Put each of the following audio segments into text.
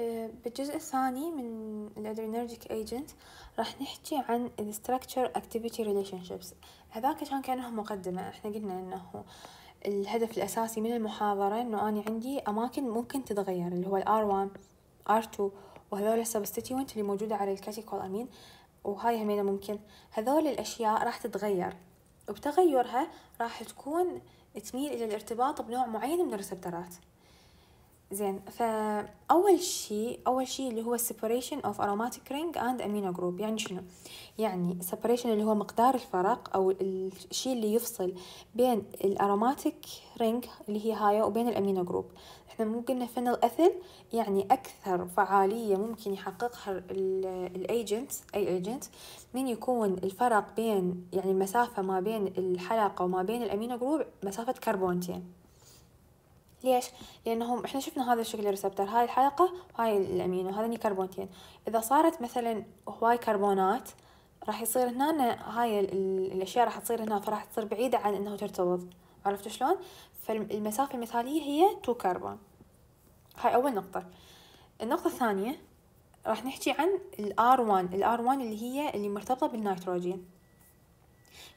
آه، بالجزء الثاني من الادرينرجيك ايجنت راح نحكي عن الستراكشر اكتيفيتي ريليشن شيبس هذاك كان كانه مقدمه احنا قلنا انه الهدف الاساسي من المحاضره انه انا عندي اماكن ممكن تتغير اللي هو الار 1 ار 2 وهذول السبستيتيوينت اللي موجوده على الكاتيكول امين وهاي همينه ممكن هذول الاشياء راح تتغير وبتغيرها راح تكون تميل الى الارتباط بنوع معين من الريسبترات زين فاول شيء اول شيء اللي هو separation of aromatic ring and amino group يعني شنو يعني separation اللي هو مقدار الفرق او الشيء اللي يفصل بين الاروماتيك رينج اللي هي هاي وبين الامينو جروب احنا مو قلنا فينل اثل يعني اكثر فعاليه ممكن يحققها الايجنت اي ايجنت من يكون الفرق بين يعني المسافه ما بين الحلقه وما بين الامينو جروب مسافه كربونتين ليش لانهم احنا شفنا هذا الشكل الريسبتر هاي الحلقه وهاي الامينو هذني كربونتين اذا صارت مثلا هواي كربونات راح يصير هنا هاي الاشياء راح تصير هنا فراح تصير بعيده عن انه ترتبط عرفتوا شلون فالمسافه المثاليه هي تو كربون هاي اول نقطه النقطه الثانيه راح نحكي عن الار 1 الار 1 اللي هي اللي مرتبطه بالنيتروجين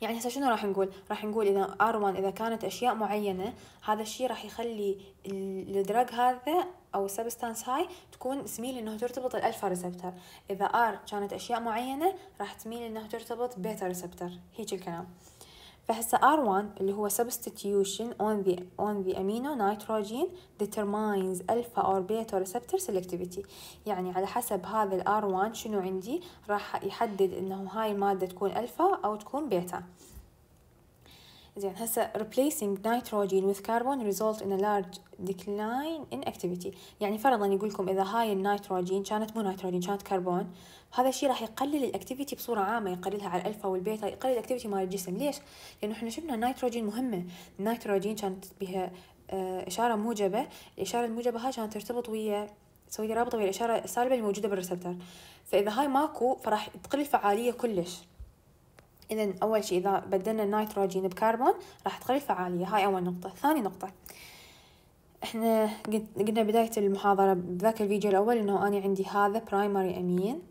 يعني هسه شنو راح نقول راح نقول اذا ار 1 اذا كانت اشياء معينه هذا الشيء راح يخلي الدرج هذا او السبستانس هاي تكون تميل انه ترتبط الالفا ريسبتر اذا ار كانت اشياء معينه راح تميل انها ترتبط بيتا ريسبتر هيك الكلام فهسه R1 اللي هو substitution on the on the amino nitrogen determines alpha or beta receptor selectivity يعني على حسب هذا ال R1 شنو عندي راح يحدد انه هاي المادة تكون alpha او تكون beta زين هسه replacing nitrogen with carbon result in a large decline in activity يعني فرضا يقول لكم اذا هاي النيتروجين كانت مو نيتروجين كانت كربون هذا الشيء راح يقلل الاكتيفيتي بصوره عامه يقللها على الالفا والبيتا يقلل الاكتيفيتي مال الجسم ليش لانه احنا شفنا النيتروجين مهمه النيتروجين كانت بها آه، اشاره موجبه الاشاره الموجبه هاي كانت ترتبط ويا تسوي رابطه ويا الاشاره السالبه الموجوده بالريسبتر فاذا هاي ماكو فراح تقل الفعاليه كلش إذا أول شيء إذا بدلنا النيتروجين بكربون راح تقل الفعالية هاي أول نقطة ثاني نقطة احنا قلنا بداية المحاضرة بذاك الفيديو الأول إنه أنا عندي هذا برايمري أمين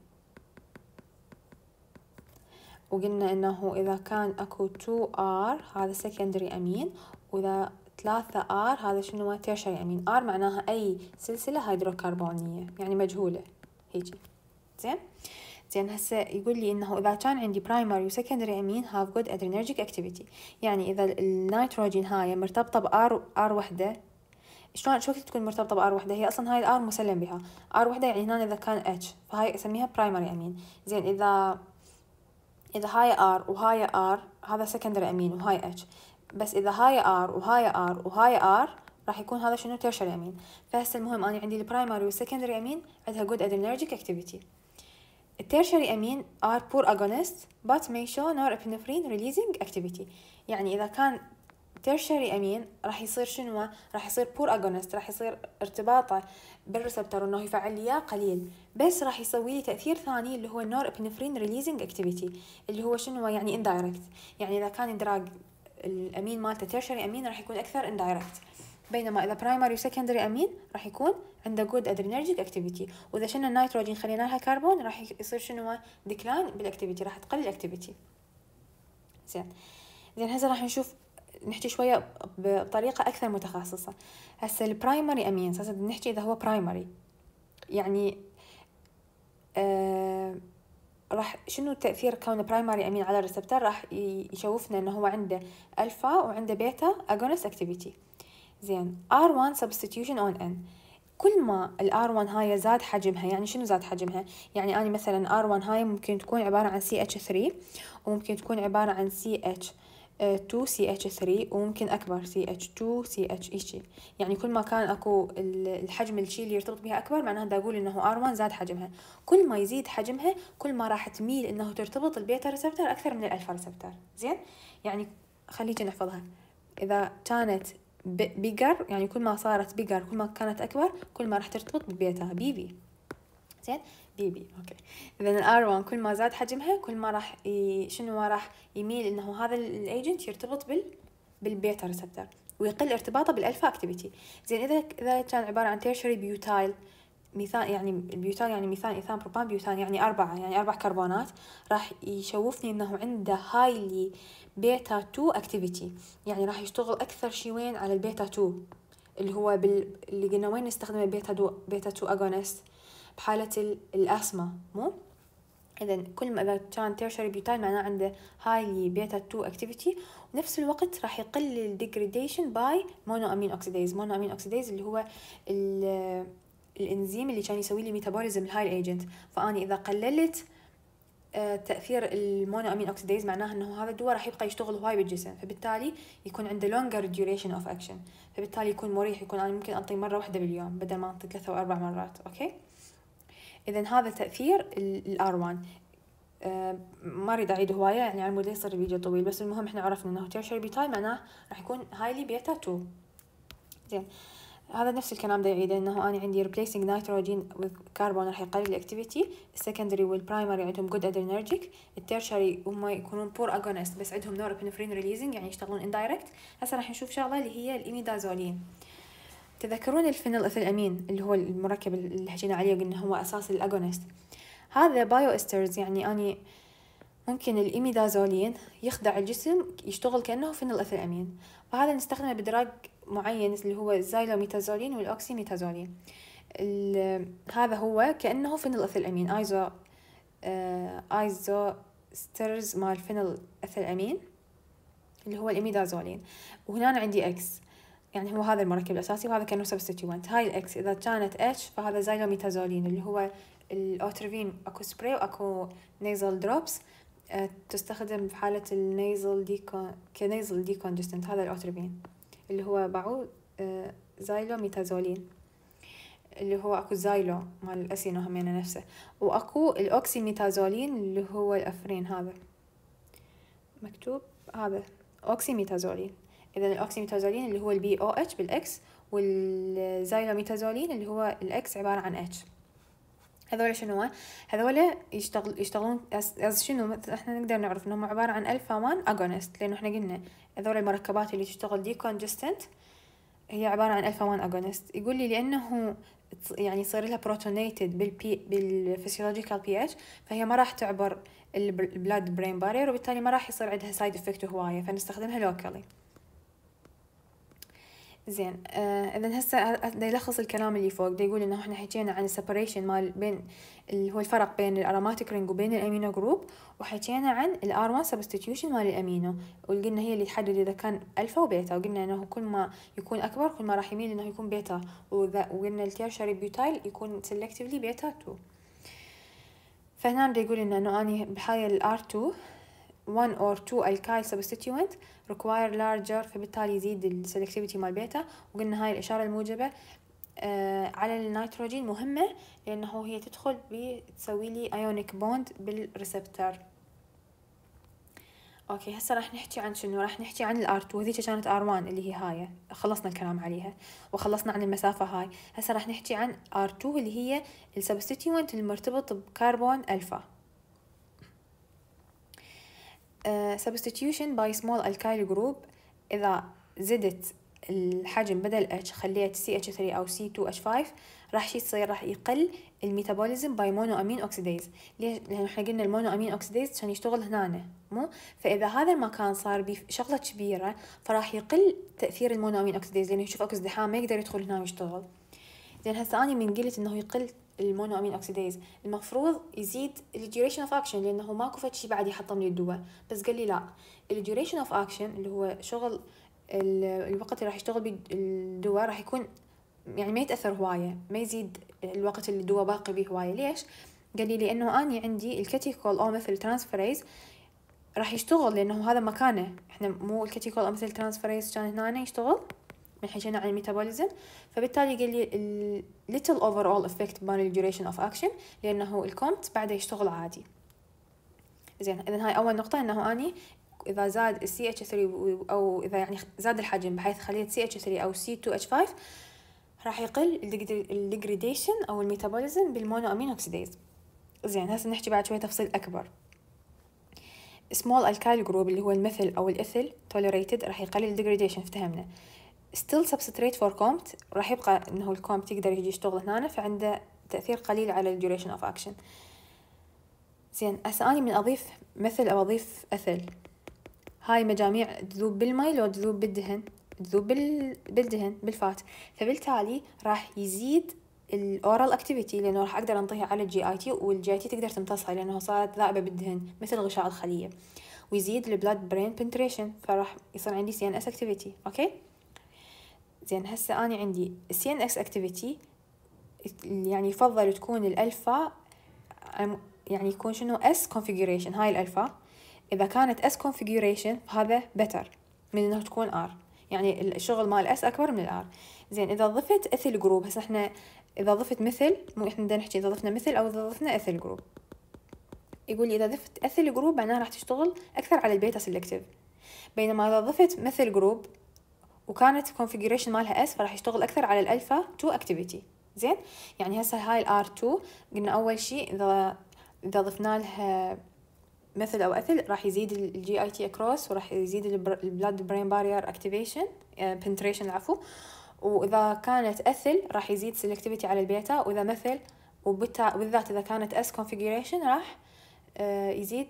وقلنا إنه إذا كان أكو 2R هذا سكندري أمين وإذا 3R هذا شنو تيرشري أمين R معناها أي سلسلة هيدروكربونية يعني مجهولة هيجي زين زين يعني هسه يقول لي انه اذا كان عندي برايمري وسكندري امين هاف جود ادرينرجيك اكتيفيتي يعني اذا النيتروجين هاي مرتبطه بار ار وحده شلون شو وقت تكون مرتبطه بار وحده هي اصلا هاي الار مسلم بها ار وحده يعني هنا اذا كان اتش فهاي اسميها برايمري امين زين اذا اذا هاي ار وهاي ار هذا سكندري امين وهاي اتش بس اذا هاي ار وهاي ار وهاي ار راح يكون هذا شنو تيرشري امين فهسه المهم انا عندي البرايمري والسكندري امين عندها جود ادرينرجيك اكتيفيتي التيرشري امين are poor بات but may show norepinephrine releasing activity يعني اذا كان تيرشري امين راح يصير شنو راح يصير بور اجونست راح يصير ارتباطه بالريسبتور انه يفعل لي قليل بس راح يسوي لي تاثير ثاني اللي هو النور ابينفرين ريليزنج اكتيفيتي اللي هو شنو يعني اندايركت يعني اذا كان دراج الامين مالته تيرشري امين راح يكون اكثر اندايركت بينما إذا primary وسكندري أمين راح يكون عنده good adrenergic activity وإذا شلنا النيتروجين خلينا لها كربون راح يصير شنو ديكلاين بالأكتيفيتي راح تقل الأكتيفيتي زين زين هسه راح نشوف نحكي شوية بطريقة أكثر متخصصة هسه البرايمري امين هسه نحكي إذا هو برايمري يعني آه راح شنو تأثير كونه برايمري أمين على الريسبتر راح يشوفنا إنه هو عنده ألفا وعنده بيتا اجونست أكتيفيتي زين R1 substitution on N كل ما ال r 1 هاي زاد حجمها يعني شنو زاد حجمها يعني أنا مثلا ار 1 هاي ممكن تكون عبارة عن CH 3 وممكن تكون عبارة عن ch 2 ch 3 وممكن أكبر ch 2 ch اتش يعني كل ما كان أكو الحجم الشي اللي يرتبط بها أكبر معناها دا أقول إنه ار 1 زاد حجمها كل ما يزيد حجمها كل ما راح تميل إنه ترتبط البيتا ريسبتر أكثر من الألفا ريسبتر زين يعني خليجي نحفظها إذا كانت بيجر يعني كل ما صارت بيجر كل ما كانت أكبر كل ما راح ترتبط ببيتها بيبي زين بيبي اوكي اذا الار 1 كل ما زاد حجمها كل ما راح ي... شنو راح يميل انه هذا الايجنت يرتبط بال بالبيتا ريسبتر ويقل ارتباطه بالالفا اكتيفيتي زين اذا اذا كان عباره عن تيرشري بيوتايل ميثان يعني البيوتان يعني ميثان إيثان بروبان بيوتان يعني أربعة يعني أربع كربونات راح يشوفني إنه عنده هايلي بيتا 2 أكتيفيتي يعني راح يشتغل أكثر شي وين على البيتا 2 اللي هو بال... اللي قلنا وين نستخدمه البيتا دو... بيتا 2 أغونست بحالة ال... الأسما مو إذا كل ما إذا كان تيرشري بيوتان معناه عنده هايلي بيتا 2 أكتيفيتي ونفس الوقت راح يقلل الديجريديشن باي مونو أمين أوكسيديز مونو أمين أوكسيديز اللي هو ال الانزيم اللي كان يسوي لي ميتابوليزم الهاي ايجنت فاني اذا قللت آه، تاثير المونو امين اوكسيديز معناها انه هذا الدواء راح يبقى يشتغل هواي بالجسم فبالتالي يكون عنده لونجر ديوريشن اوف اكشن فبالتالي يكون مريح يكون انا ممكن انطي مره واحده باليوم بدل ما انطي ثلاثة او اربع مرات اوكي اذا هذا تاثير الار 1 آه، ما اريد اعيد هوايه يعني على مود يصير الفيديو طويل بس المهم احنا عرفنا انه تيرشري بيتاي معناه راح يكون هايلي بيتا 2 زين هذا نفس الكلام ده يعيد انه انا عندي replacing nitrogen with carbon راح يقلل activity السكندري والبرايمري عندهم good adrenergic التيرشري هم يكونون poor agonist بس عندهم norepinephrine releasing يعني يشتغلون indirect هسه راح نشوف شغله اللي هي الايميدازولين تذكرون الفينيل اثل امين اللي هو المركب اللي حكينا عليه قلنا هو اساس الاجونست هذا بايو استرز يعني اني ممكن الايميدازولين يخدع الجسم يشتغل كأنه فينيل أثل أمين فهذا نستخدمه بدراج معين اللي هو الزايلوميتازولين والأوكسيميتازولين هذا هو كأنه فينل أمين آيزو آه، آيزو سترز مال فينل أمين اللي هو الإميدازولين وهنا أنا عندي إكس يعني هو هذا المركب الأساسي وهذا كأنه سبستيتيوانت هاي الإكس إذا كانت إتش فهذا زايلوميتازولين اللي هو الأوترفين أكو سبراي وأكو نيزل دروبس آه، تستخدم في حالة النيزل ديكون كنيزل ديكونجستنت هذا الأوترفين اللي هو باعوه آه، زايلوميتازولين اللي هو اكو زايلو مال الاسينو همينه نفسه واكو الاوكسيميتازولين اللي هو الافرين هذا مكتوب هذا اوكسيميتازولين اذا الاوكسيميتازولين اللي هو البي او اتش بالاكس والزايلوميتازولين اللي هو الاكس عباره عن اتش هذول شنو هذول يشتغل يشتغلون از شنو احنا نقدر نعرف انهم عباره عن الفا 1 اجونست لانه احنا قلنا هذول المركبات اللي تشتغل دي كونجستنت هي عباره عن الفا 1 اجونست يقول لي لانه يعني يصير لها بروتونيتد بالبي بالفسيولوجيكال بي اتش فهي ما راح تعبر البلاد برين بارير وبالتالي ما راح يصير عندها سايد افكت هوايه فنستخدمها لوكالي زين آه اذا هسه دا يلخص الكلام اللي فوق دا يقول انه احنا حكينا عن السبريشن مال بين اللي هو الفرق بين الاروماتيك رينج وبين الامينو جروب وحكينا عن الار 1 سبستيتيوشن مال الامينو وقلنا هي اللي تحدد اذا كان الفا وبيتا وقلنا انه كل ما يكون اكبر كل ما راح يميل انه يكون بيتا وقلنا التيرشري بيوتايل يكون سيلكتيفلي بيتا 2 فهنا دا يقول انه اني بحاله الار 2 one or two alkyl substituent require larger فبالتالي يزيد السلكتيفيتي مال بيتا وقلنا هاي الإشارة الموجبة آه، على النيتروجين مهمة لأنه هي تدخل بتسوي لي ايونيك بوند بالريسبتر اوكي هسه راح نحكي عن شنو راح نحكي عن الار 2 هذيك كانت ار 1 اللي هي هاي خلصنا الكلام عليها وخلصنا عن المسافه هاي هسه راح نحكي عن ار 2 اللي هي السبستيتيونت المرتبط بكربون الفا آه، substitution by small alkyl group إذا زدت الحجم بدل H خليت CH3 أو C2H5 راح شي تصير راح يقل الميتابوليزم باي مونو امين اوكسيديز ليش لان احنا قلنا المونو امين اوكسيديز عشان يشتغل هنا مو فاذا هذا المكان صار بيه شغله كبيره فراح يقل تاثير المونو امين اوكسيديز لانه يشوف اكو ازدحام ما يقدر يدخل هنا ويشتغل زين هسه اني من قلت انه يقل المونو امين اوكسيديز المفروض يزيد الديوريشن اوف اكشن لانه ماكو فد شيء بعد يحطم لي الدواء بس قال لي لا الديوريشن اوف اكشن اللي هو شغل الوقت اللي راح يشتغل بالدواء الدواء راح يكون يعني ما يتاثر هوايه ما يزيد الوقت اللي الدواء باقي به هوايه ليش قال لي لانه اني عندي الكاتيكول او مثل ترانسفريز راح يشتغل لانه هذا مكانه احنا مو الكاتيكول او مثل ترانسفريز كان هنا يشتغل احنا حكينا عن الميتابوليزم فبالتالي قال لي little overall effect بان duration of action لأنه الكومت بعده يشتغل عادي زين إذا هاي أول نقطة أنه أني إذا زاد السي CH3 أو إذا يعني زاد الحجم بحيث خليت CH3 أو C2H5 راح يقل الديجريديشن أو الميتابوليزم بالمونو أمين أوكسيديز زين هسه نحكي بعد شوي تفصيل أكبر سمول alkyl جروب اللي هو المثل او الاثل توليريتد راح يقلل الديجريديشن افتهمنا ستيل سبستريت فور كومت راح يبقى انه الكومت يقدر يجي يشتغل هنا فعنده تاثير قليل على الديوريشن اوف اكشن زين هسه اني من اضيف مثل او اضيف اثل هاي مجاميع تذوب بالماي لو تذوب بالدهن تذوب بال... بالدهن بالفات فبالتالي راح يزيد الاورال اكتيفيتي لانه راح اقدر انطيها على الجي اي تي والجي اي تي تقدر تمتصها لانه صارت ذائبه بالدهن مثل غشاء الخليه ويزيد البلاد برين بنتريشن فراح يصير عندي سي ان اس اكتيفيتي اوكي زين هسه أنا عندي سي ان اكس اكتيفيتي يعني يفضل تكون الألفا يعني يكون شنو اس configuration هاي الألفا إذا كانت اس configuration فهذا better من إنه تكون ار يعني الشغل مال اس أكبر من الار زين إذا ضفت اثل جروب هسه احنا إذا ضفت مثل مو احنا بدنا نحكي إذا ضفنا مثل أو إذا ضفنا اثل جروب يقول لي إذا ضفت اثل جروب معناها راح تشتغل أكثر على البيتا سيلكتيف بينما إذا ضفت مثل جروب وكانت الكونفيجريشن مالها اس فراح يشتغل اكثر على الالفا 2 اكتيفيتي زين يعني هسه هاي الار 2 قلنا اول شيء اذا اذا ضفنا لها مثل او اثل راح يزيد الجي اي تي اكروس وراح يزيد البلاد برين بارير اكتيفيشن بنتريشن عفوا واذا كانت اثل راح يزيد سلكتيفيتي على البيتا واذا مثل وبالذات اذا كانت اس كونفيجريشن راح آه، يزيد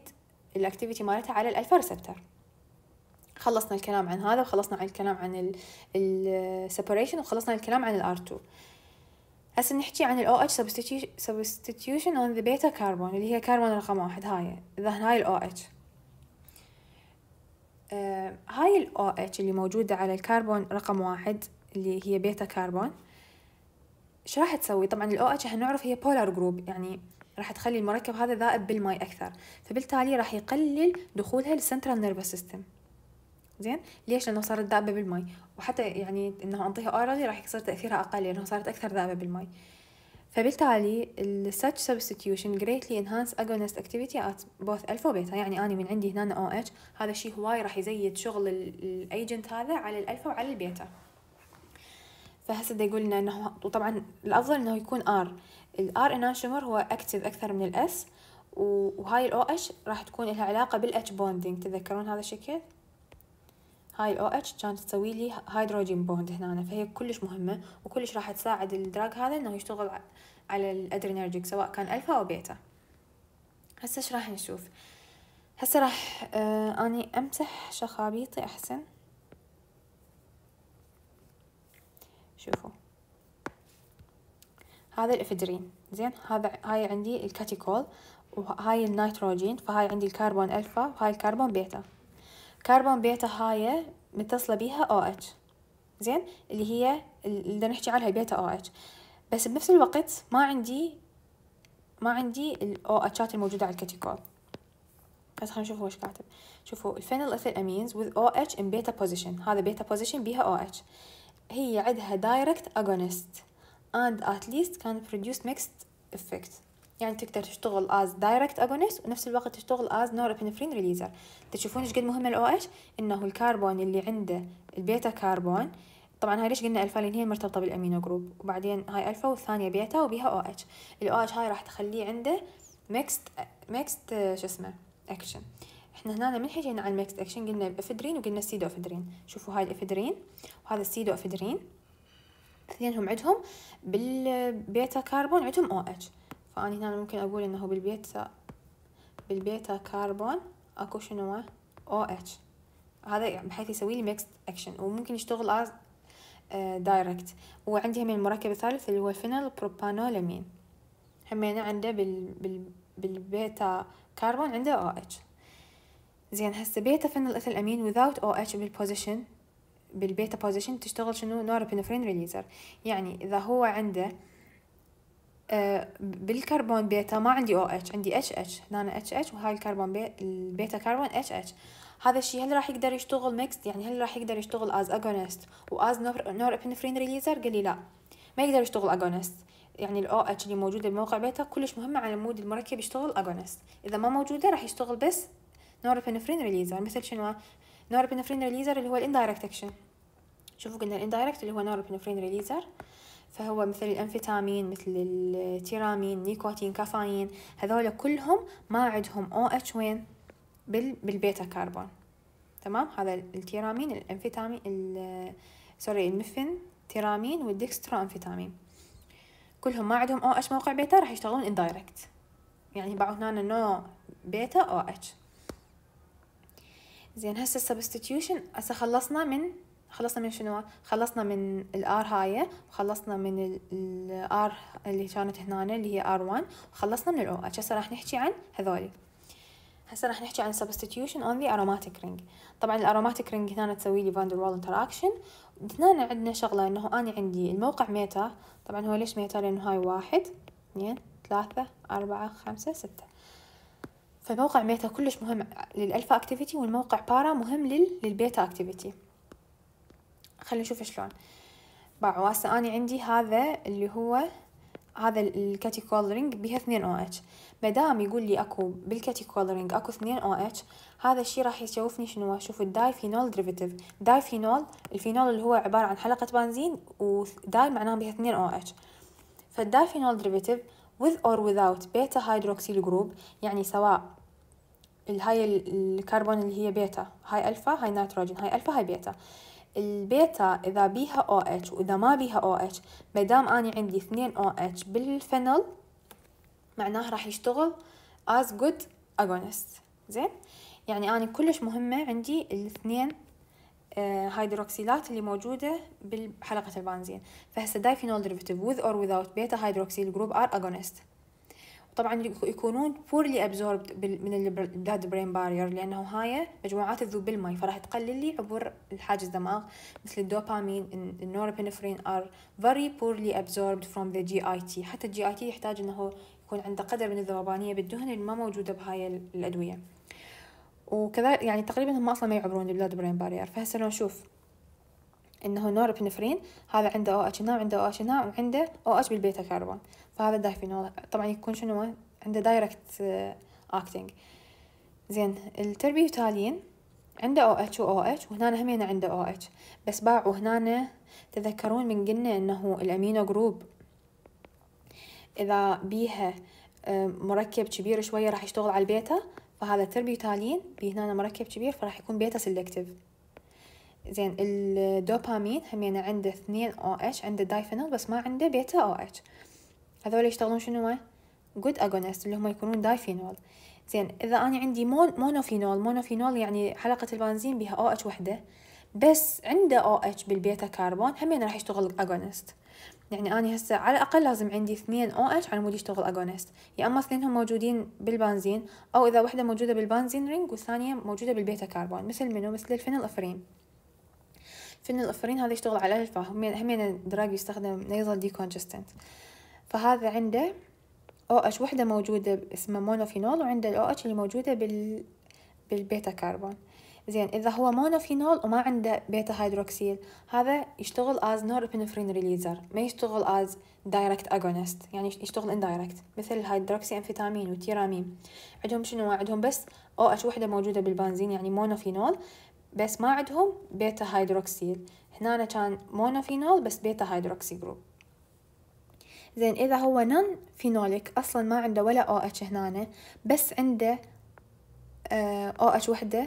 الاكتيفيتي مالتها على الالفا ريسبتر خلصنا الكلام عن هذا وخلصنا عن الكلام عن separation وخلصنا الكلام عن الار 2 هسه نحكي عن ال OH substitution on the beta carbon اللي هي كربون رقم واحد هاي اذا هاي ال OH هاي ال OH اللي موجودة على الكربون رقم واحد اللي هي بيتا كربون شو راح تسوي طبعا ال OH احنا نعرف هي بولار جروب يعني راح تخلي المركب هذا ذائب بالماء اكثر فبالتالي راح يقلل دخولها للسنترال نيرفس سيستم زين ليش لانه صارت ذابه بالماي وحتى يعني انه انطيها اورالي راح يصير تاثيرها اقل لانه صارت اكثر ذابه بالماي فبالتالي ال such substitution greatly enhance agonist activity at both alpha وبيتا يعني أنا من عندي هنا أو OH هذا الشيء هواي راح يزيد شغل الايجنت هذا على الألفا وعلى البيتا فهسه دا يقول لنا انه وطبعا الافضل انه يكون R الار enantiomer هو اكتف اكثر من الاس وهاي الاو OH راح تكون لها علاقة بالاتش بوندينج تذكرون هذا الشكل هاي الاو اتش كانت تسوي لي هيدروجين بوند هنا فهي كلش مهمه وكلش راح تساعد الدراج هذا انه يشتغل على الادرينرجيك سواء كان الفا او بيتا هسه ايش راح نشوف هسه راح آه اني امسح شخابيطي احسن شوفوا هذا الافدرين زين هذا هاي عندي الكاتيكول وهاي النيتروجين فهاي عندي الكربون الفا وهاي الكربون بيتا كربون بيتا هاي متصلة بيها او اتش زين اللي هي اللي نحكي عنها بيتا او اتش بس بنفس الوقت ما عندي ما عندي الاو اتشات الموجودة على الكاتيكول بس خلينا نشوف وش كاتب شوفوا الفينيل اثيل امينز with او اتش in بيتا position هذا بيتا position بيها او اتش هي عندها direct agonist and at least can produce mixed effect يعني تقدر تشتغل از دايركت اجونست ونفس الوقت تشتغل از ابنفرين ريليزر تشوفون ايش قد مهم الاو اتش انه الكربون اللي عنده البيتا كربون طبعا هاي ليش قلنا الفا لان هي مرتبطه بالامينو جروب وبعدين هاي الفا والثانيه بيتا وبيها او اتش الاو اتش هاي راح تخليه عنده ميكست ميكست شو اسمه اكشن احنا هنا من حكينا عن الميكست اكشن قلنا الافدرين وقلنا افيدرين شوفوا هاي الافدرين وهذا السيدو افيدرين اثنينهم عندهم بالبيتا كربون عندهم او OH. اتش فأنا هنا ممكن أقول إنه بالبيتا بالبيتا كاربون أكو شنو أو اتش هذا بحيث يسوي لي ميكس أكشن وممكن يشتغل از آه، دايركت وعندي هم المركب الثالث اللي هو الفينل بروبانولامين همينه عنده بال... بال... بالبيتا كاربون عنده او اتش زين هسه بيتا فينال إثيل امين without او اتش بالبوزيشن بالبيتا بوزيشن تشتغل شنو نورابينفرين ريليزر يعني اذا هو عنده بالكربون بيتا ما عندي او اتش عندي اتش اتش هنا اتش اتش وهاي الكربون بي... البيتا كربون اتش اتش هذا الشيء هل راح يقدر يشتغل ميكس يعني هل راح يقدر يشتغل از اجونست واز نور, نور ابنفرين ريليزر قال لي لا ما يقدر يشتغل اجونست يعني الاو اتش اللي موجوده بموقع بيتا كلش مهمه على مود المركب يشتغل اجونست اذا ما موجوده راح يشتغل بس ابنفرين ريليزر مثل شنو ابنفرين ريليزر اللي هو الاندايركت اكشن شوفوا قلنا الاندايركت اللي هو ابنفرين ريليزر فهو مثل الأنفيتامين مثل التيرامين نيكوتين كافيين هذول كلهم ما عندهم او اتش وين بالبيتا كربون تمام هذا التيرامين الانفيتامين سوري المفن تيرامين والديكسترو انفيتامين كلهم ما عندهم او اتش موقع بيتا راح يشتغلون اندايركت يعني باعوا هنا نو بيتا او اتش زين هسه السبستيتيوشن هسه خلصنا من خلصنا من شنو خلصنا من الار هاي وخلصنا من الار اللي كانت هنا اللي هي ار 1 وخلصنا من الاو اتش هسه راح نحكي عن هذولي هسه راح نحكي عن substitution on the aromatic ring طبعا الاروماتيك رينج هنا تسوي لي فاندر وول انتراكشن هنا عندنا شغله انه انا عندي الموقع ميتا طبعا هو ليش ميتا لانه هاي واحد اثنين ثلاثة أربعة خمسة ستة فموقع ميتا كلش مهم للألفا اكتيفيتي والموقع بارا مهم لل... للبيتا اكتيفيتي خلينا نشوف شلون باعوا هسه اني عندي هذا اللي هو هذا الكاتي كولرينج بها 2 او اتش دام يقول لي اكو بالكاتي كولرينج اكو 2 او اتش هذا الشيء راح يشوفني شنو شوف الداي فينول ديريفيتيف داي فينول الفينول اللي هو عباره عن حلقه بنزين وداي معناها بها 2 او اتش فالداي فينول ديريفيتيف with or without بيتا هيدروكسيل جروب يعني سواء هاي الكربون اللي هي بيتا هاي الفا هاي نيتروجين هاي الفا هاي بيتا البيتا إذا بيها او OH وإذا ما بيها او OH مدام أني عندي اثنين او OH بالفنل معناه راح يشتغل as good agonist زين يعني أنا كلش مهمة عندي الاثنين هيدروكسيلات آه، اللي موجودة بحلقة البنزين فهسه دايفينول فينول with or without beta hydroxyl group are agonist طبعا يكونون بورلي ابزوربد من الداد برين بارير لانه هاي مجموعات تذوب بالماء فراح تقلل لي عبور الحاجز دماغ مثل الدوبامين النورابينفرين ار very فروم ذا جي اي تي حتى الجي اي تي يحتاج انه يكون عنده قدر من الذوبانيه بالدهن اللي ما موجوده بهاي الادويه وكذلك يعني تقريبا هم اصلا ما يعبرون البلاد برين بارير فهسه لو نشوف انه نوربنفرين هذا عنده او OH اتش نوع عنده او OH اتش نوع وعنده او OH اتش بالبيتا كاربون فهذا الدايفين والله طبعا يكون شنو عنده دايركت اكتنج آه، زين التربية تالين عنده او اتش او اتش وهنا هم عنده او اتش بس باعوا هنا تذكرون من قلنا انه الامينو جروب اذا بيها آه، مركب كبير شويه راح يشتغل على البيتا فهذا التربيوتالين بيه هنا مركب كبير فراح يكون بيتا سيلكتيف زين الدوبامين همينه عنده اثنين او اتش عنده دايفينول بس ما عنده بيتا او اتش هذول يشتغلون شنو هو جود اجونست اللي هم يكونون دايفينول زين اذا انا عندي مون مونوفينول مونوفينول يعني حلقه البنزين بها او اتش وحده بس عنده او اتش بالبيتا كربون همين راح يشتغل اجونست يعني أنا هسه على الأقل لازم عندي اثنين أو اتش على مود يشتغل أجونست يا أما اثنينهم موجودين بالبنزين أو إذا وحده موجودة بالبنزين رينج والثانية موجودة بالبيتا كربون مثل منو مثل الفينيل أفرين فينيل أفرين هذا يشتغل على الفا همين همين دراج يستخدم نيزل ديكونجستنت فهذا عنده او OH اتش وحده موجوده اسمها مونوفينول وعنده الاو OH اتش اللي موجوده بال بالبيتا كربون زين اذا هو مونوفينول وما عنده بيتا هيدروكسيل هذا يشتغل از نوربينفرين ريليزر ما يشتغل از دايركت اجونست يعني يشتغل اندايركت مثل الهيدروكسي امفيتامين والتيرامين عندهم شنو عندهم بس او اتش وحده موجوده بالبنزين يعني مونوفينول بس ما عندهم بيتا هيدروكسيل هنا كان مونوفينول بس بيتا هيدروكسي جروب زين اذا هو نون فينوليك اصلا ما عنده ولا او اتش هنا بس عنده او آه، اتش وحده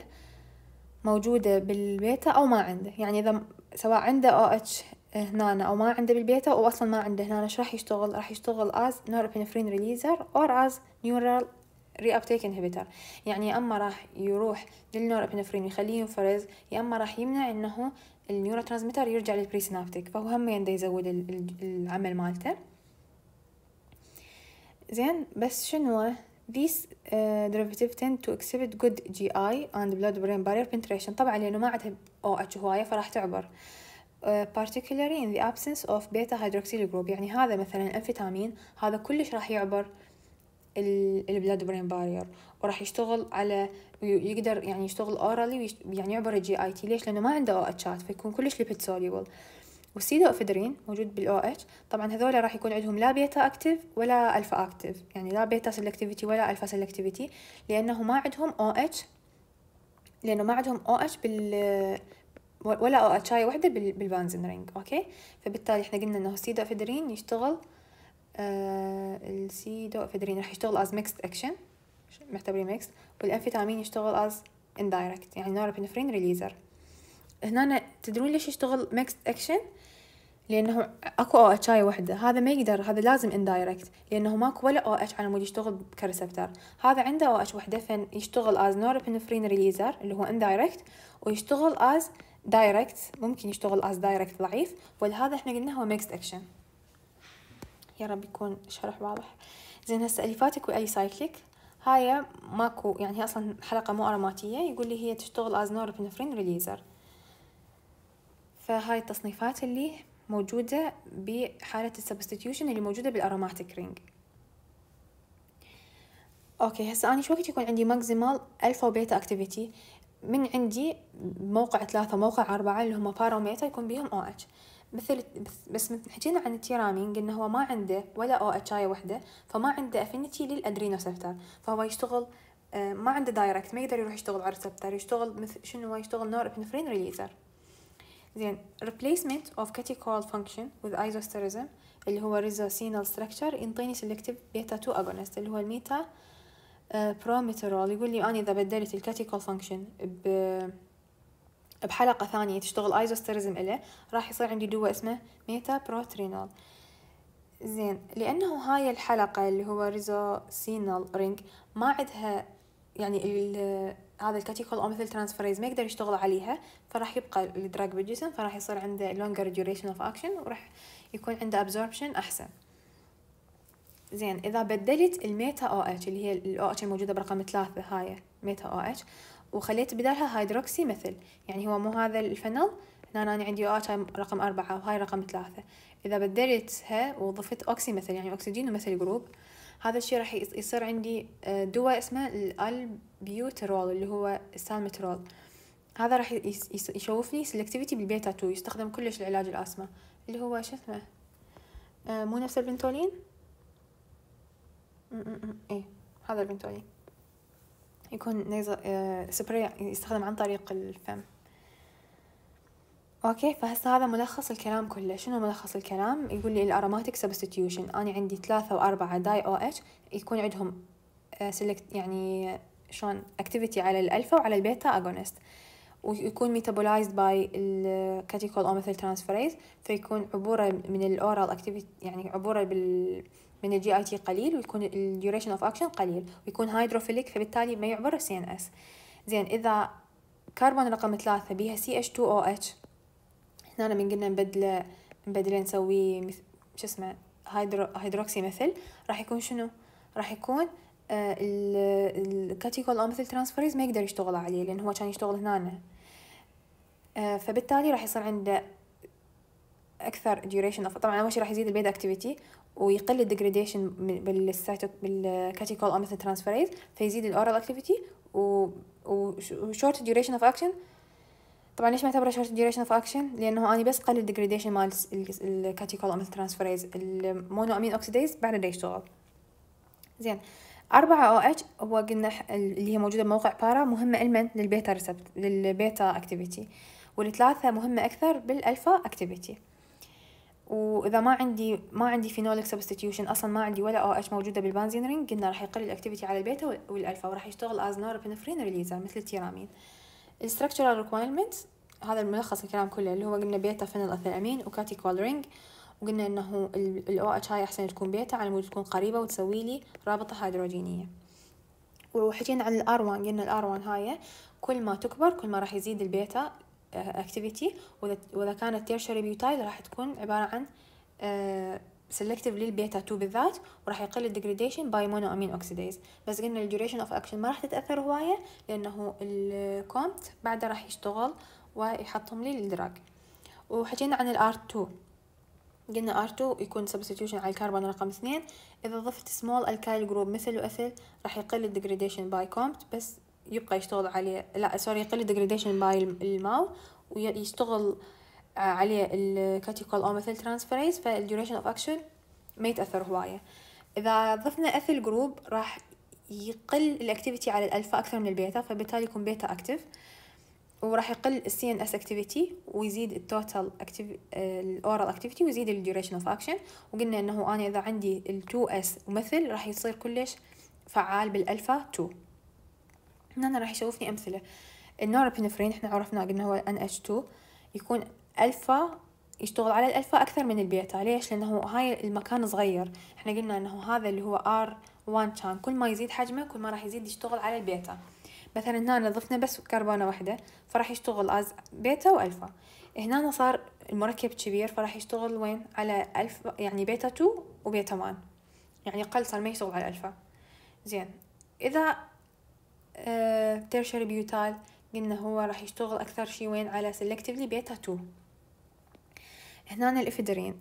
موجوده بالبيتا او ما عنده يعني اذا سواء عنده او اتش هنا او ما عنده بالبيتا او اصلا ما عنده هنا ايش راح يشتغل راح يشتغل از نورابينفرين ريليزر اور از نيورال ري ابتيك انهبيتر يعني يا اما راح يروح للنورابينفرين ويخليه ينفرز يا اما راح يمنع انه النيورو ترانسميتر يرجع للبري فهو هم يندي يزود العمل مالته زين بس شنو ذيس uh, derivative tend to exhibit good GI اند blood-brain barrier penetration طبعا لأنه ما عندها OH هواية فراح تعبر uh, particularly in the absence of beta hydroxyl group يعني هذا مثلا الفيتامين هذا كلش راح يعبر البلاد برين بارير وراح يشتغل على يقدر يعني يشتغل اورالي يعني يعبر الجي اي تي ليش لانه ما عنده او اتشات فيكون كلش ليبيد سوليبل والسيدو افيدرين موجود بالاو اتش طبعا هذول راح يكون عندهم لا بيتا اكتيف ولا الفا اكتيف يعني لا بيتا سلكتيفيتي ولا الفا سلكتيفيتي لانه ما عندهم او اتش لانه ما عندهم او اتش بال ولا او اتش اي وحده بالبانزين رينج اوكي فبالتالي احنا قلنا انه السيدو افيدرين يشتغل آه السيدو افيدرين راح يشتغل از ميكست اكشن معتبرين ميكس والانفيتامين يشتغل از اندايركت يعني نورابينفرين ريليزر هنا تدرون ليش يشتغل ميكست اكشن لانه اكو او اتش اي وحده هذا ما يقدر هذا لازم اندايركت لانه ماكو ولا او اتش على مود يشتغل كريسبتر هذا عنده او اتش وحده فن يشتغل از نوربينفرين ريليزر اللي هو اندايركت ويشتغل از دايركت ممكن يشتغل از دايركت ضعيف ولهذا احنا قلنا هو ميكس اكشن يا رب يكون شرح واضح زين هسه اليفاتك واي سايكليك هاي ماكو يعني هي اصلا حلقه مو اروماتيه يقول لي هي تشتغل از نوربينفرين ريليزر فهاي التصنيفات اللي موجودة بحالة السبستيتيوشن اللي موجودة بالأروماتيك رينج اوكي هسه أنا شو وقت يكون عندي ماكسيمال ألفا وبيتا أكتيفيتي من عندي موقع ثلاثة موقع أربعة اللي هم فارا وميتا يكون بيهم أو OH مثل بس مثل حكينا عن التيرامين قلنا هو ما عنده ولا او اتش اي وحده فما عنده افينيتي سبتر فهو يشتغل آه، ما عنده دايركت ما يقدر يروح يشتغل على الريسبتر يشتغل مثل شنو هو يشتغل نور ابنفرين ريليزر زين replacement of catechol function with isosterism اللي هو rhizocinal structure ينطيني selective beta 2 agonist اللي هو الميتا بروميترول آه، يقول لي أنا إذا بدلت الكاتيكول فانكشن ب بحلقة ثانية تشتغل ايزوسترزم إله راح يصير عندي دواء اسمه ميتا بروترينول زين لأنه هاي الحلقة اللي هو ريزوسينال رينج ما عندها يعني هذا الكاتيكول اوميثيل مثل ترانسفريز ما يقدر يشتغل عليها فراح يبقى الدراج بالجسم فراح يصير عنده لونجر ديوريشن اوف اكشن وراح يكون عنده absorption احسن زين اذا بدلت الميتا او اتش اللي هي الاو اتش الموجوده برقم ثلاثة هاي ميتا او اتش وخليت بدالها هيدروكسي مثل يعني هو مو هذا الفنل هنا أنا عندي او اتش رقم أربعة وهاي رقم ثلاثة إذا بدلتها وضفت أوكسي مثل يعني أكسجين ومثل جروب هذا الشيء راح يصير عندي آه، دواء اسمه الالبيوترول اللي هو السالمترول هذا راح يشوفني سلكتيفيتي بالبيتا 2 يستخدم كلش لعلاج الاسما اللي هو شو اسمه آه، مو نفس البنتولين ايه هذا البنتولين يكون نيزل آه، سبراي يستخدم عن طريق الفم اوكي فهسه هذا ملخص الكلام كله شنو ملخص الكلام يقول لي الاروماتيك سبستيتيوشن انا عندي ثلاثة وأربعة داي او اتش يكون عندهم سيلكت آه، يعني شلون اكتيفيتي على الالفا وعلى البيتا اغونست ويكون ميتابولايزد باي الكاتيكول او مثل ترانسفيريز فيكون عبوره من الاورال اكتيفيتي يعني عبوره بال من الجي اي تي قليل ويكون الديوريشن اوف اكشن قليل ويكون هيدروفيليك فبالتالي ما يعبر السي ان اس زين اذا كربون رقم ثلاثة بيها سي اتش 2 او اتش هنا لما قلنا نبدله نبدله نسوي شو اسمه هيدرو هيدروكسي مثل راح يكون شنو راح يكون آه، ال الكاتيكول او مثل ترانسفيريز ما يقدر يشتغل عليه لان هو كان يشتغل هنا آه، فبالتالي راح يصير عنده اكثر ديوريشن طبعا اول شيء راح يزيد البيت اكتيفيتي ويقل الديجريديشن بالسايتو بالكاتيكول امثل ترانسفيريز فيزيد الاورال اكتيفيتي وشورت ديوريشن اوف اكشن طبعا ليش ما اعتبره شورت ديوريشن اوف اكشن لانه اني بس قلل الديجريديشن مال الكاتيكول ترانسفيريز المونو امين اوكسيديز بعد يشتغل زين أربعة أو اتش هو قلنا اللي هي موجودة بموقع بارا مهمة المن للبيتا ريسبت للبيتا اكتيفيتي والثلاثة مهمة أكثر بالألفا اكتيفيتي وإذا ما عندي ما عندي فينولك سبستيتيوشن أصلا ما عندي ولا أو اتش موجودة بالبنزين رينج قلنا راح يقل الأكتيفيتي على البيتا والألفا وراح يشتغل أز نوربنفرين ريليزر مثل التيرامين structural requirements هذا الملخص الكلام كله اللي هو قلنا بيتا فينل أمين وكاتي كولرينج وقلنا انه الاو اتش هاي احسن تكون بيتا على مود تكون قريبه وتسوي لي رابطه هيدروجينيه وحكينا عن الار 1 قلنا الار 1 هاي كل ما تكبر كل ما راح يزيد البيتا آه، اكتيفيتي واذا كانت تيرشري بيوتايد راح تكون عباره عن آه، سلكتيف للبيتا 2 بالذات وراح يقل الديجريديشن باي مونو امين اوكسيديز بس قلنا الديوريشن اوف اكشن ما راح تتاثر هوايه لانه الكومت بعده راح يشتغل ويحطم لي الدراج وحكينا عن الار 2 قلنا R2 يكون substitution على الكربون رقم اثنين إذا ضفت small alkyl group مثل وأثل راح يقل الديجريديشن باي كومت بس يبقى يشتغل عليه لا سوري يقل الديجريديشن باي الماو ويشتغل عليه الكاتيكول او مثل ترانسفيريز فالديوريشن اوف اكشن ما يتاثر هوايه اذا ضفنا اثيل جروب راح يقل الاكتيفيتي على الالفا اكثر من البيتا فبالتالي يكون بيتا اكتف وراح يقل السي ان اس اكتيفيتي ويزيد التوتال الاورال اكتيفيتي ويزيد الديوريشن اوف اكشن وقلنا انه انا اذا عندي ال2 اس ومثل راح يصير كلش فعال بالالفا 2 هنا راح يشوفني امثله النوربينفرين احنا عرفناه قلنا هو ان اتش 2 يكون الألفا يشتغل على الألفا أكثر من البيتا ليش؟ لأنه هاي المكان صغير إحنا قلنا أنه هذا اللي هو ار 1 شان كل ما يزيد حجمه كل ما راح يزيد يشتغل على البيتا مثلا هنا ضفنا بس كربونة واحدة فراح يشتغل از بيتا والفا هنا صار المركب كبير فراح يشتغل وين على الفا يعني بيتا 2 وبيتا 1 يعني قل صار ما يشتغل على الفا زين اذا تيرشري آه، بيوتال قلنا هو راح يشتغل اكثر شي وين على سيلكتيفلي بيتا 2 هنا الافيدرين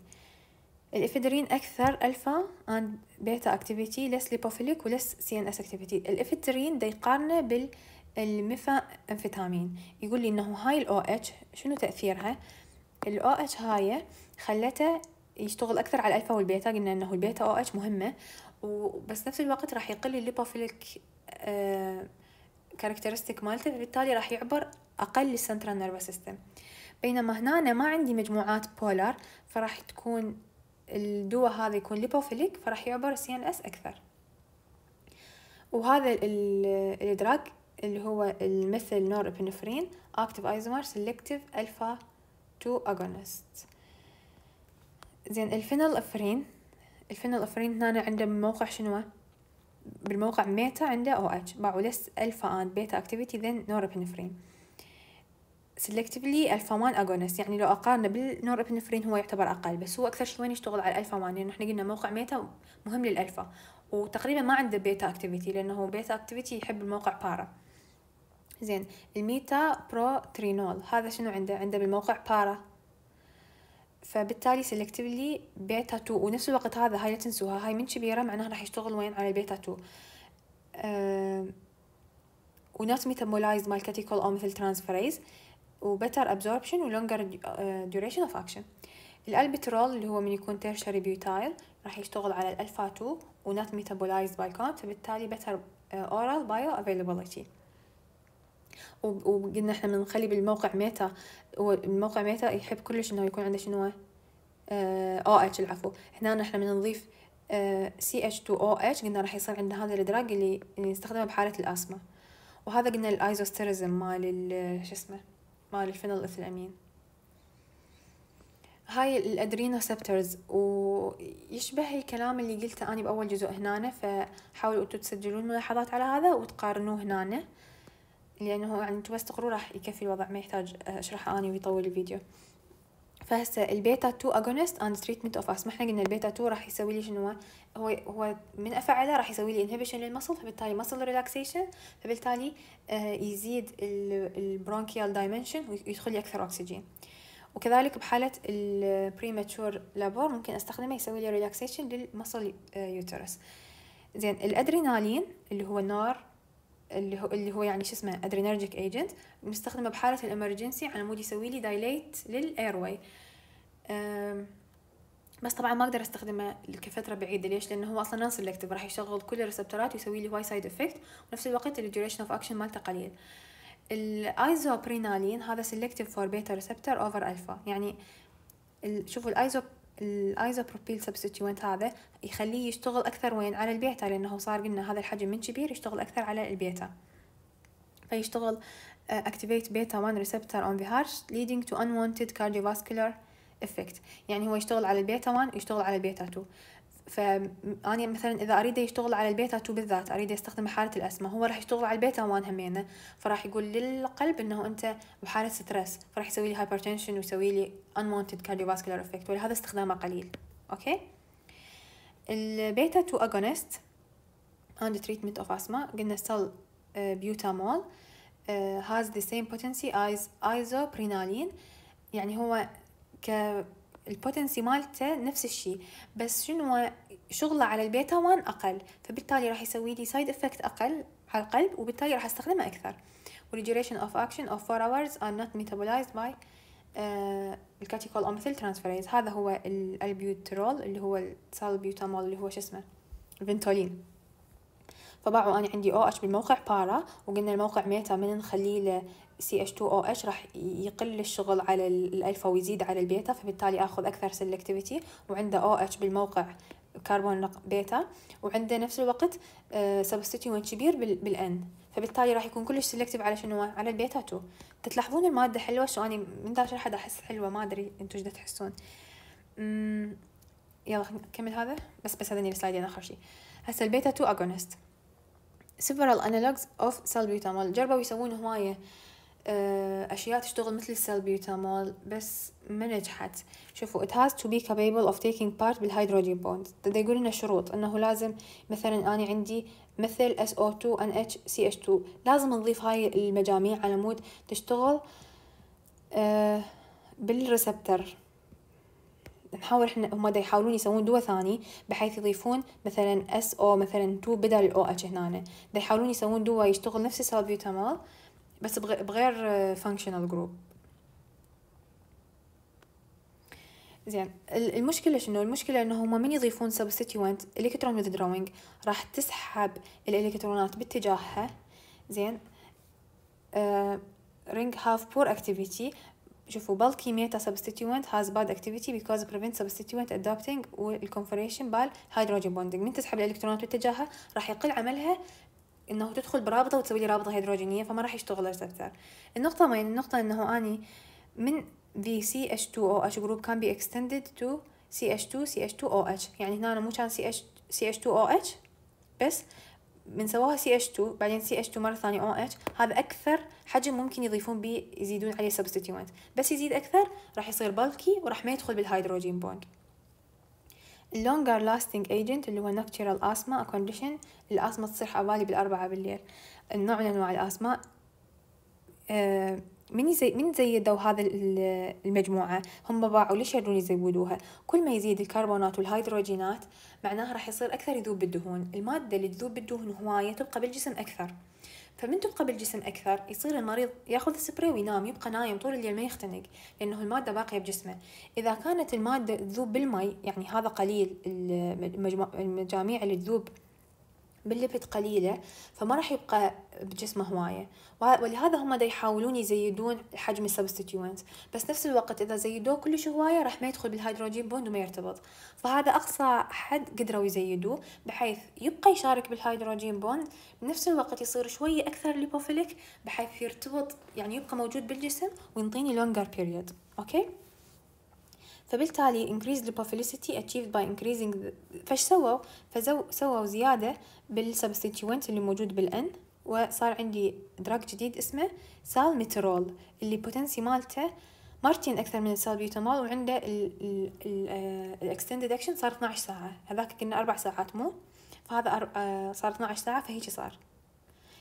الافيدرين أكثر ألفا أند بيتا أكتيفيتي لس ليبوفيليك ولس سي إن إس أكتيفيتي الافيدرين دا يقارنه بال الميفا انفيتامين يقول لي انه هاي الاو اتش شنو تاثيرها الاو اتش هاي خلته يشتغل اكثر على الالفا والبيتا قلنا انه البيتا او اتش مهمه وبس نفس الوقت راح يقل الليبوفيليك كاركترستيك آه، مالته فبالتالي راح يعبر اقل للسنترال نيرفس سيستم بينما هنا ما عندي مجموعات بولار فراح تكون الدواء هذا يكون ليبوفيليك فراح يعبر سي ان اس اكثر وهذا الدراج اللي هو المثل نور ابنفرين اكتف ايزومر سيلكتيف الفا 2 اغونست زين الفينال افرين الفينال افرين هنا عنده موقع شنو بالموقع ميتا عنده او اتش باعوا لس الفا اند بيتا اكتيفيتي ذن نور ابنفرين الفا 1 agonist يعني لو أقارنه ابنفرين هو يعتبر أقل بس هو أكثر شيء وين يشتغل على 1 لأنه إحنا قلنا موقع ميتا مهم للألفا وتقريبا ما عنده بيتا أكتيفيتي لأنه بيتا أكتيفيتي يحب الموقع بارا زين الميتا بروترينول هذا شنو عنده عنده بالموقع بارا فبالتالي سلكتبلي بيتا 2 ونفس الوقت هذا هاي لا تنسوها هاي من كبيره معناها راح يشتغل وين على البيتا 2 أه وناس ميتابولايز مال كاتيكول او مثل أه... وبتر ابزوربشن ولونجر ديوريشن اوف اكشن الالبترول اللي هو من يكون تيرشري بيوتايل راح يشتغل على الالفا 2 ونات ميتابولايز باي كون فبالتالي بتر اورال بايو افيلابيلتي وقلنا احنا بنخلي بالموقع ميتا الموقع ميتا يحب كلش انه يكون عنده شنو او آه، آه اتش العفو هنا احنا بنضيف سي اتش 2 او اتش قلنا راح يصير عندنا هذا الدراج اللي نستخدمه بحاله الاسما وهذا قلنا الايزوستيرزم مال شو اسمه مال الفينل هاي هاي سبترز ويشبه الكلام اللي قلته أنا بأول جزء هنا فحاولوا أنتم تسجلون ملاحظات على هذا وتقارنوه هنا لأنه يعني أنتم بس تقروا راح يكفي الوضع ما يحتاج أشرحه أنا ويطول الفيديو فهسه البيتا 2 and treatment of us ما احنا قلنا البيتا 2 راح يسوي لي شنو هو هو من افعله راح يسوي لي انهبيشن للمصل فبالتالي مصل ريلاكسيشن فبالتالي آه، يزيد البرونكيال دايمنشن ويدخل لي اكثر اكسجين وكذلك بحالة البريماتشور لابور ممكن استخدمه يسوي لي ريلاكسيشن للمصل يوترس زين الادرينالين اللي هو نار اللي هو اللي هو يعني شو اسمه ادرينرجيك ايجنت مستخدمه بحاله الامرجنسي على مود يسوي لي دايليت للايرواي بس طبعا ما اقدر استخدمه لفتره بعيده ليش لانه هو اصلا نون سلكتيف راح يشغل كل الريسبتورات ويسوي لي واي سايد افكت ونفس الوقت الديوريشن اوف اكشن مالته قليل الايزوبرينالين هذا سلكتيف فور بيتا ريسبتور اوفر الفا يعني شوفوا الايزو الايزوبروبيل سبستيوينت هذا يخليه يشتغل اكثر وين على البيتا لانه صار قلنا هذا الحجم من كبير يشتغل اكثر على البيتا فيشتغل آه، activate beta 1 receptor on the heart leading to unwanted cardiovascular effect يعني هو يشتغل على البيتا 1 ويشتغل على البيتا 2 فاني مثلا اذا اريد يشتغل على البيتا 2 بالذات اريد يستخدم حاله الاسما هو راح يشتغل على البيتا 1 همينه يعني، فراح يقول للقلب انه انت بحاله ستريس فراح يسوي لي هايبرتنشن ويسوي لي unwanted cardiovascular effect ولهذا استخدامه قليل اوكي البيتا 2 agonist and treatment of اسما قلنا سل بيوتامول آه، آه، has the same potency as isoprenaline يعني هو ك البوتنسي مالته نفس الشيء بس شنو شغله على البيتا 1 اقل فبالتالي راح يسوي لي سايد افكت اقل على القلب وبالتالي راح استخدمه اكثر والديوريشن اوف اكشن اوف 4 اورز ار نوت ميتابولايزد باي الكاتيكول امثل ترانسفيريز هذا هو البيوترول اللي هو السالبيوتامول اللي هو شو اسمه الفنتولين فباعوا انا عندي او اتش بالموقع بارا وقلنا الموقع ميتا من نخليه CH2OH راح يقل الشغل على الألفا ويزيد على البيتا فبالتالي آخذ أكثر سلكتيفيتي وعنده OH بالموقع كربون بيتا وعنده نفس الوقت سبستيتيوين آه، كبير بالان فبالتالي راح يكون كلش سلكتيف على شنو على البيتا 2 تلاحظون الماده حلوه شو اني من دا حدا احس حلوه ما ادري انتم ايش تحسون يلا نكمل هذا بس بس هذني أنا اخر شيء هسه البيتا 2 اغونست several analogs of salbutamol جربوا يسوون هواية آه، اشياء تشتغل مثل السلبيوتامول بس ما نجحت شوفوا it has to be capable of taking part بالهيدروجين بوند ده يقول لنا شروط انه لازم مثلا انا عندي مثل SO2 NH ch 2 لازم نضيف هاي المجاميع على مود تشتغل آه، بالريسبتر نحاول احنا هم دا يحاولون يسوون دواء ثاني بحيث يضيفون مثلا اس او مثلا 2 بدل الاو اتش هنا دا يحاولون يسوون دواء يشتغل نفس السالبيوتامول بس بغير فانكشنال جروب زين المشكلة شنو المشكلة انه هما من يضيفون سبستيتيوينت الكترون دروينج راح تسحب الالكترونات باتجاهها زين رينج هاف بور اكتيفيتي شوفوا bulky meta substituent has bad activity because prevent substituent والكونفريشن بال هيدروجين bonding من تسحب الالكترونات باتجاهها راح يقل عملها انه تدخل برابطه وتسوي لي رابطه هيدروجينيه فما راح يشتغل الريسبتر النقطه وين النقطه انه اني من سي CH2OH كان بي اكستندد تو سي CH2 CH2OH يعني هنا مو كان CH اتش 2 oh بس من سي CH2 بعدين CH2 مرة ثانية OH هذا أكثر حجم ممكن يضيفون بيه يزيدون عليه substituent بس يزيد أكثر راح يصير بلكي وراح ما يدخل بالهيدروجين بوند اللونجر lasting ايجنت اللي هو asthma اسما كونديشن الاسما تصير حوالي بالأربعة بالليل النوع من انواع الاسما آه، من يزي من زيدوا هذا المجموعة هم باعوا ليش يردون يزودوها كل ما يزيد الكربونات والهيدروجينات معناها راح يصير أكثر يذوب بالدهون المادة اللي تذوب بالدهون هواية تبقى بالجسم أكثر فمن تبقى بالجسم أكثر يصير المريض ياخذ السبراي وينام يبقى نايم طول الليل ما يختنق لأنه المادة باقية بجسمه إذا كانت المادة تذوب بالماء يعني هذا قليل المجاميع اللي تذوب بالليبيد قليلة فما راح يبقى بجسمه هواية ولهذا هم دا يحاولون يزيدون حجم السبستيتيوينت بس نفس الوقت إذا زيدوه كلش هواية راح ما يدخل بالهيدروجين بوند وما يرتبط فهذا أقصى حد قدروا يزيدوه بحيث يبقى يشارك بالهيدروجين بوند بنفس الوقت يصير شوية أكثر ليبوفيليك بحيث يرتبط يعني يبقى موجود بالجسم وينطيني لونجر بيريود أوكي فبالتالي increase the lipophilicity achieved by increasing the... فش سووا فزو سووا زيادة بالسبستيتيوينت اللي موجود بالN وصار عندي دراج جديد اسمه سالميترول اللي بوتنسي مالته مرتين أكثر من السالبيوتامول وعنده الاكستندد اكشن آه، صار 12 ساعة هذاك كنا أربع ساعات مو فهذا أر... آه، صار 12 ساعة فهيك صار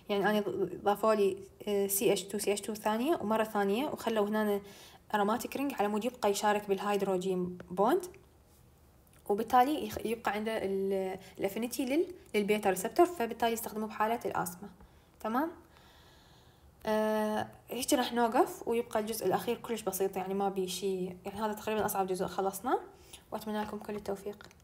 يعني أنا ضافوا لي سي اتش 2 سي اتش 2 ثانية ومرة ثانية وخلوا هنا أروماتيك رينج على مود يبقى يشارك بالهيدروجين بوند وبالتالي يبقى عنده الافينيتي للبيتا ريسبتور فبالتالي يستخدمه بحالة الأسما تمام آه هيك راح نوقف ويبقى الجزء الأخير كلش بسيط يعني ما بي شيء يعني هذا تقريبا أصعب جزء خلصنا وأتمنى لكم كل التوفيق